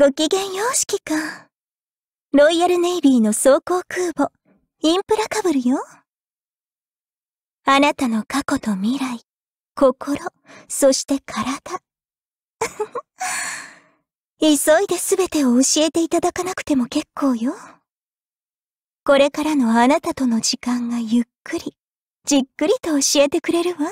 ごきげんよう式か。ロイヤルネイビーの装甲空母、インプラカブルよ。あなたの過去と未来、心、そして体。急いで全てを教えていただかなくても結構よ。これからのあなたとの時間がゆっくり、じっくりと教えてくれるわ。